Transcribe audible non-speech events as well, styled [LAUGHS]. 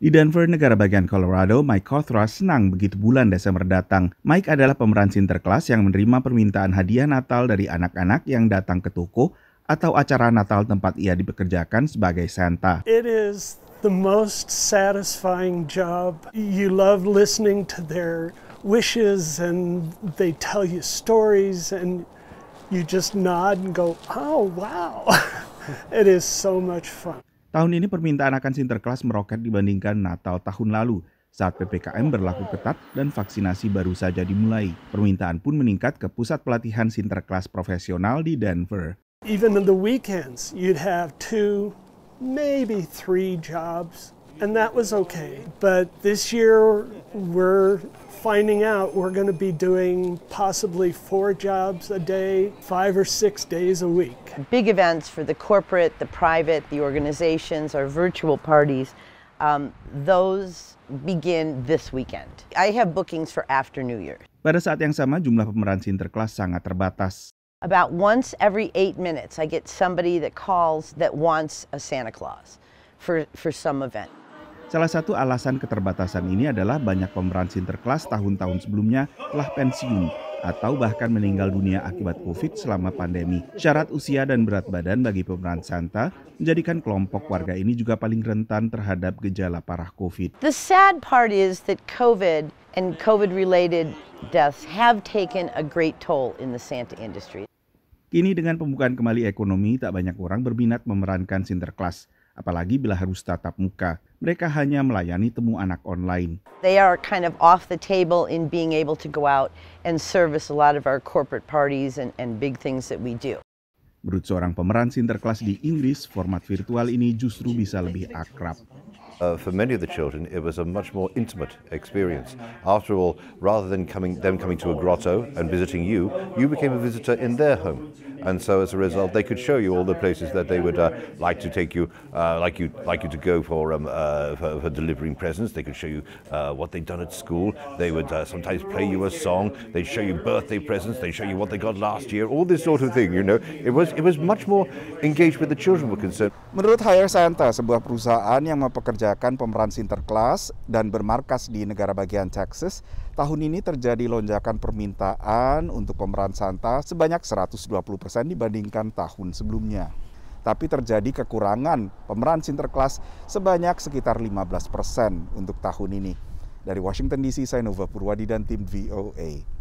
Di Denver, negara bagian Colorado, Mike Cothra senang begitu bulan Desember datang. Mike adalah pemeran sinterklas yang menerima permintaan hadiah Natal dari anak-anak yang datang ke toko atau acara Natal tempat ia dipekerjakan sebagai Santa. It is the most satisfying job. You love listening to their wishes and they tell you stories and you just nod and go, "Oh, wow." [LAUGHS] It is so much fun. Tahun ini permintaan akan Sinterklas meroket dibandingkan Natal tahun lalu saat PPKM berlaku ketat dan vaksinasi baru saja dimulai. Permintaan pun meningkat ke pusat pelatihan Sinterklas profesional di Denver. Even on the weekends, you'd have two, maybe three jobs, and that was okay. But this year, We're finding out we're going to be doing possibly four jobs a day, five or six days a week. Big events for the corporate, the private, the organizations, our virtual parties, um, those begin this weekend. I have bookings for after New Year. Pada saat yang sama, jumlah pemeran Sinterklas sangat terbatas. About once every eight minutes, I get somebody that calls that wants a Santa Claus for, for some event. Salah satu alasan keterbatasan ini adalah banyak pemeran sinterklas tahun-tahun sebelumnya telah pensiun atau bahkan meninggal dunia akibat COVID selama pandemi. Syarat usia dan berat badan bagi pemeran Santa menjadikan kelompok warga ini juga paling rentan terhadap gejala parah COVID. The sad part is that COVID and COVID-related deaths have taken a great toll in the Santa industry. Kini dengan pembukaan kembali ekonomi, tak banyak orang berminat memerankan sinterklas apalagi bila harus tatap muka. Mereka hanya melayani temu anak online. They are kind of off the table in being able to go out and service a lot of our corporate parties and, and big things that we do. Menurut seorang pemeran sinterklas di Inggris, format virtual ini justru bisa lebih akrab. Uh, for many of the children, it was a much more intimate experience. After all, rather than coming, them coming to a grotto and visiting you, you became a visitor in their home. And so as a result, they could show you all the places that they would uh, like to take you, uh, like you, like you to go for, um, uh, for, for, delivering presents. They could show you uh, what they'd done at school. They would uh, sometimes play you a song. They'd show you birthday presents. They'd show you what they got last year. All this sort of thing. You know, it was it was much more engaged with the children were concerned. Menurut Hire Santa sebuah perusahaan yang mempekerjakan pemeran sinterklas dan bermarkas di negara bagian Texas, tahun ini terjadi lonjakan permintaan untuk pemeran Santa sebanyak 120 persen. dibandingkan tahun sebelumnya. Tapi terjadi kekurangan pemeran sinterklas sebanyak sekitar 15% persen untuk tahun ini. Dari Washington DC, saya Nova Purwadi dan tim VOA.